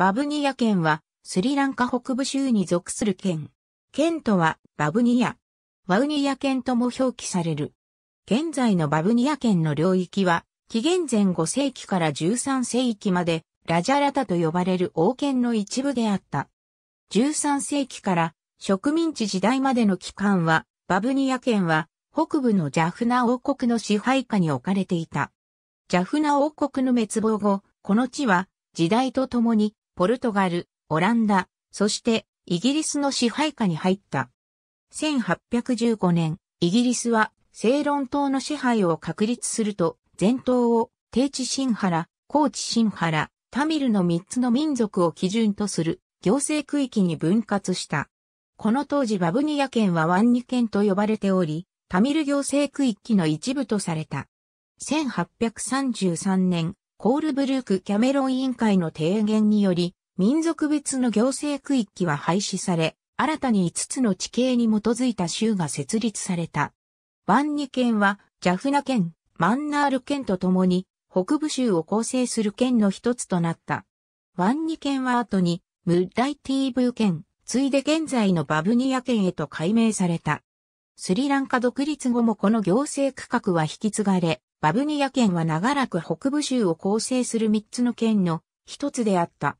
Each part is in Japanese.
バブニア県は、スリランカ北部州に属する県。県とは、バブニア。ワウニア県とも表記される。現在のバブニア県の領域は、紀元前5世紀から13世紀まで、ラジャラタと呼ばれる王権の一部であった。13世紀から植民地時代までの期間は、バブニア県は北部のジャフナ王国の支配下に置かれていた。ジャフナ王国の滅亡後、この地は時代とともにポルトガル、オランダ、そしてイギリスの支配下に入った。1815年、イギリスはセイロン島の支配を確立すると、全島を低地新原、高地新原、タミルの3つの民族を基準とする行政区域に分割した。この当時バブニア県はワンニ県と呼ばれており、タミル行政区域の一部とされた。1833年、コールブルーク・キャメロン委員会の提言により、民族別の行政区域は廃止され、新たに5つの地形に基づいた州が設立された。バンニ県は、ジャフナ県、マンナール県とともに、北部州を構成する県の一つとなった。ワンニ県は後に、ムッイティーブー県、ついで現在のバブニア県へと改名された。スリランカ独立後もこの行政区画は引き継がれ、バブニア県は長らく北部州を構成する3つの県の一つであった。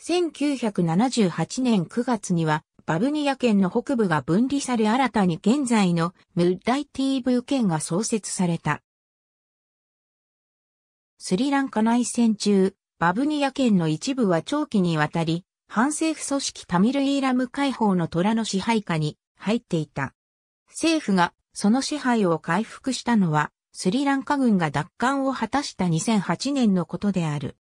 1978年9月には、バブニア県の北部が分離され新たに現在のムッダイティーブー県が創設された。スリランカ内戦中、バブニア県の一部は長期にわたり、反政府組織タミル・イーラム解放の虎の支配下に入っていた。政府がその支配を回復したのはスリランカ軍が奪還を果たした2008年のことである。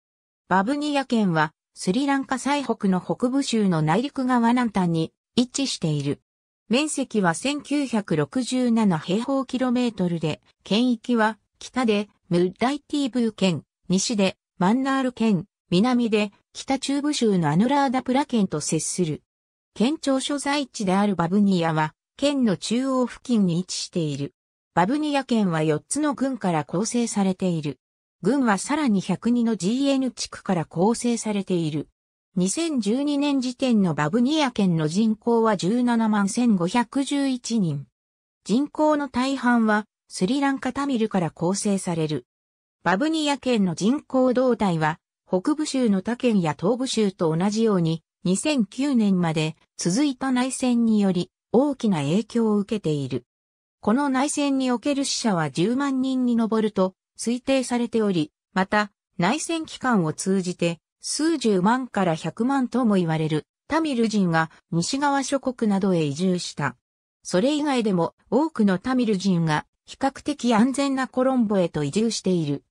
バブニア県はスリランカ最北の北部州の内陸側南端に位置している。面積は1967平方キロメートルで、県域は北でムッダイティーブー県、西でマンナール県、南で北中部州のアヌラーダプラ県と接する。県庁所在地であるバブニアは県の中央付近に位置している。バブニア県は4つの郡から構成されている。郡はさらに102の GN 地区から構成されている。2012年時点のバブニア県の人口は17万1511人。人口の大半はスリランカタミルから構成される。バブニア県の人口動態は北部州の他県や東部州と同じように2009年まで続いた内戦により大きな影響を受けている。この内戦における死者は10万人に上ると推定されており、また、内戦期間を通じて、数十万から百万とも言われる、タミル人が西側諸国などへ移住した。それ以外でも多くのタミル人が比較的安全なコロンボへと移住している。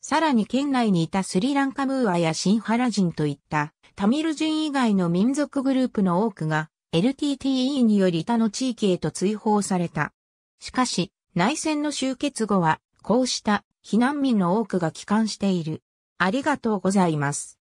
さらに県内にいたスリランカムーアやシンハラ人といったタミル人以外の民族グループの多くが LTTE により他の地域へと追放された。しかし、内戦の終結後は、こうした避難民の多くが帰還している。ありがとうございます。